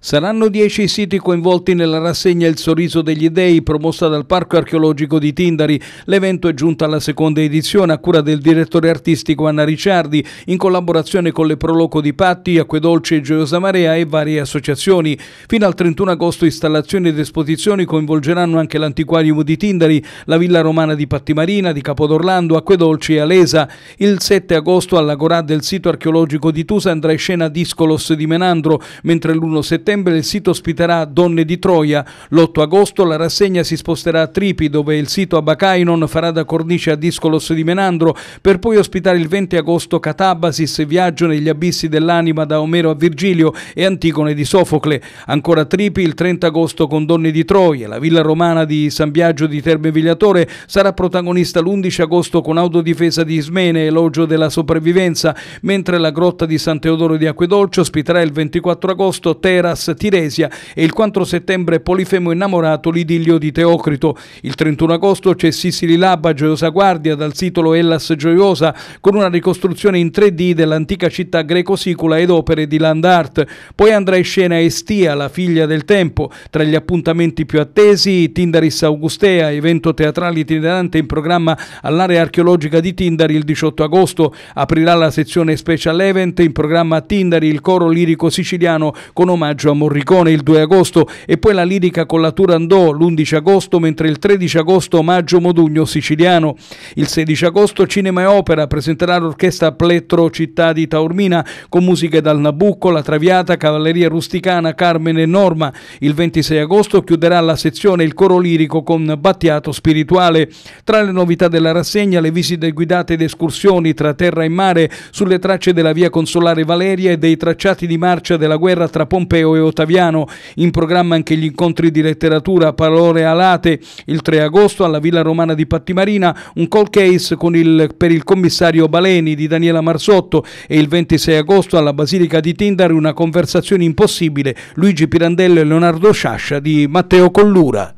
Saranno dieci i siti coinvolti nella rassegna Il sorriso degli dei promossa dal Parco archeologico di Tindari. L'evento è giunto alla seconda edizione a cura del direttore artistico Anna Ricciardi in collaborazione con le Proloco di Patti, Acque Dolce e Gioiosa Marea e varie associazioni. Fino al 31 agosto installazioni ed esposizioni coinvolgeranno anche l'antiquarium di Tindari, la Villa Romana di Patti Marina, di Capodorlando, Acque Dolce e Alesa. Il 7 agosto all'Agorà del sito archeologico di Tusa andrà in scena Discolos di Menandro, mentre l'1 settembre settembre il sito ospiterà Donne di Troia, l'8 agosto la rassegna si sposterà a Tripi dove il sito Abacainon farà da cornice a Discolos di Menandro per poi ospitare il 20 agosto Catabasis, viaggio negli abissi dell'anima da Omero a Virgilio e Antigone di Sofocle. Ancora Tripi il 30 agosto con Donne di Troia, la villa romana di San Biagio di Terme Vigliatore sarà protagonista l'11 agosto con autodifesa di Ismene, elogio della sopravvivenza, mentre la grotta di San Teodoro di Acquedolce ospiterà il 24 agosto Terra Hellas Tiresia e il 4 settembre Polifemo innamorato l'idillio di Teocrito. Il 31 agosto c'è Sicily Labba Gioiosa Guardia dal titolo Hellas Gioiosa con una ricostruzione in 3D dell'antica città greco-sicula ed opere di land art. Poi andrà in scena Estia, la figlia del tempo. Tra gli appuntamenti più attesi Tindaris Augustea, evento teatrale itinerante in programma all'area archeologica di Tindari il 18 agosto. Aprirà la sezione special event in programma Tindari il coro lirico siciliano con omaggio a Morricone il 2 agosto e poi la lirica con la Turandò l'11 agosto, mentre il 13 agosto omaggio Modugno siciliano. Il 16 agosto Cinema e Opera presenterà l'orchestra Plettro Città di Taormina con musiche dal Nabucco, La Traviata, Cavalleria Rusticana, Carmen e Norma. Il 26 agosto chiuderà la sezione il coro lirico con Battiato Spirituale. Tra le novità della rassegna le visite guidate ed escursioni tra terra e mare sulle tracce della via consolare Valeria e dei tracciati di marcia della guerra tra Pompeo e e Ottaviano, in programma anche gli incontri di letteratura Parole alate il 3 agosto alla Villa Romana di Pattimarina, un call case il, per il commissario Baleni di Daniela Marsotto e il 26 agosto alla Basilica di Tindari una conversazione impossibile Luigi Pirandello e Leonardo Sciascia di Matteo Collura.